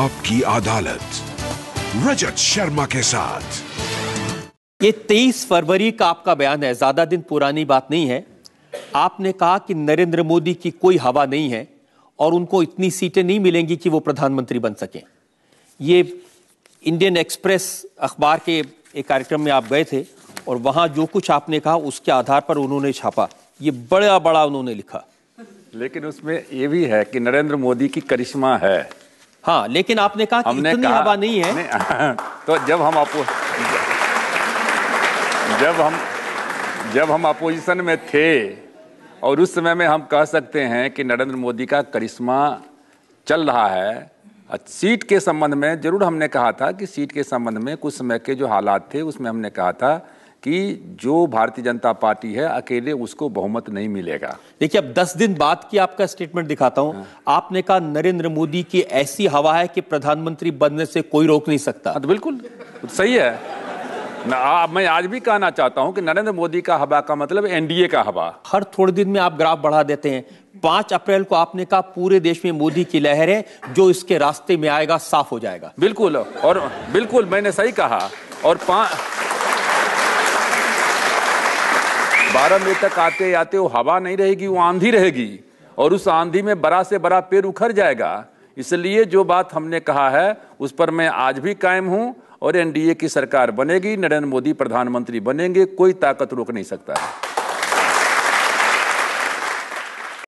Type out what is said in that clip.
आपकी अदालत रजत शर्मा के साथ ये 23 फरवरी का आपका बयान है ज्यादा दिन पुरानी बात नहीं है आपने कहा कि नरेंद्र मोदी की कोई हवा नहीं है और उनको इतनी सीटें नहीं मिलेंगी कि वो प्रधानमंत्री बन सकें ये इंडियन एक्सप्रेस अखबार के एक कार्यक्रम में आप गए थे और वहां जो कुछ आपने कहा उसके आधार पर उन्होंने छापा ये बड़ा बड़ा उन्होंने लिखा लेकिन उसमें ये भी है कि नरेंद्र मोदी की करिश्मा है हाँ लेकिन आपने कहा कि हमने इतनी हवा नहीं है नहीं, तो जब हम आपको जब हम जब हम अपोजिशन में थे और उस समय में हम कह सकते हैं कि नरेंद्र मोदी का करिश्मा चल रहा है सीट के संबंध में जरूर हमने कहा था कि सीट के संबंध में कुछ समय के जो हालात थे उसमें हमने कहा था कि जो भारतीय जनता पार्टी है अकेले उसको बहुमत नहीं मिलेगा देखिए अब दस दिन बाद की आपका स्टेटमेंट दिखाता हूं हाँ। आपने कहा नरेंद्र मोदी की ऐसी हवा है कि प्रधानमंत्री बनने से कोई रोक नहीं सकता हाँ तो बिल्कुल सही है आ, मैं आज भी कहना चाहता हूं कि नरेंद्र मोदी का हवा का मतलब एनडीए का हवा हर थोड़े दिन में आप ग्राफ बढ़ा देते हैं पांच अप्रैल को आपने कहा पूरे देश में मोदी की लहर है जो इसके रास्ते में आएगा साफ हो जाएगा बिल्कुल और बिल्कुल मैंने सही कहा और पांच बारह बजे तक आते आते वो हवा नहीं रहेगी वो आंधी रहेगी और उस आंधी में बड़ा से बड़ा पेड़ उखड़ जाएगा इसलिए जो बात हमने कहा है उस पर मैं आज भी कायम हूँ और एनडीए की सरकार बनेगी नरेंद्र मोदी प्रधानमंत्री बनेंगे कोई ताकत रोक नहीं सकता है